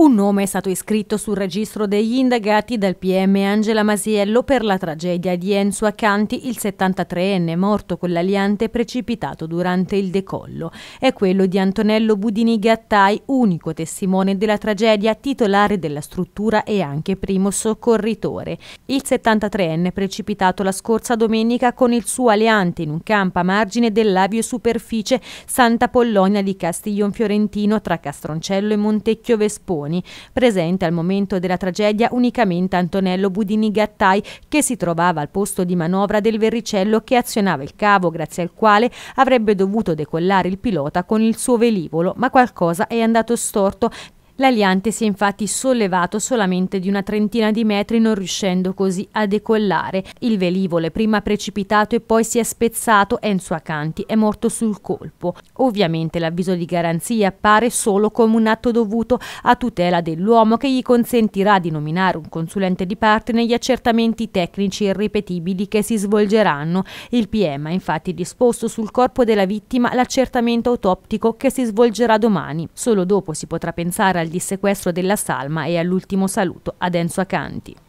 Un nome è stato iscritto sul registro degli indagati dal PM Angela Masiello per la tragedia di Enzo Accanti, il 73enne morto con l'aliante precipitato durante il decollo. È quello di Antonello Budini Gattai, unico testimone della tragedia, titolare della struttura e anche primo soccorritore. Il 73enne precipitato la scorsa domenica con il suo aliante in un campo a margine dell'avio superficie Santa Pollonia di Castiglion Fiorentino tra Castroncello e Montecchio Vespone Marconi. Presente al momento della tragedia unicamente Antonello Budini Gattai che si trovava al posto di manovra del verricello che azionava il cavo grazie al quale avrebbe dovuto decollare il pilota con il suo velivolo, ma qualcosa è andato storto L'aliante si è infatti sollevato solamente di una trentina di metri non riuscendo così a decollare. Il velivolo prima precipitato e poi si è spezzato Enzo Acanti è morto sul colpo. Ovviamente l'avviso di garanzia appare solo come un atto dovuto a tutela dell'uomo che gli consentirà di nominare un consulente di parte negli accertamenti tecnici irripetibili che si svolgeranno. Il PM ha infatti disposto sul corpo della vittima l'accertamento autoptico che si svolgerà domani. Solo dopo si potrà pensare al al dissequestro della salma e all'ultimo saluto ad Enzo Acanti.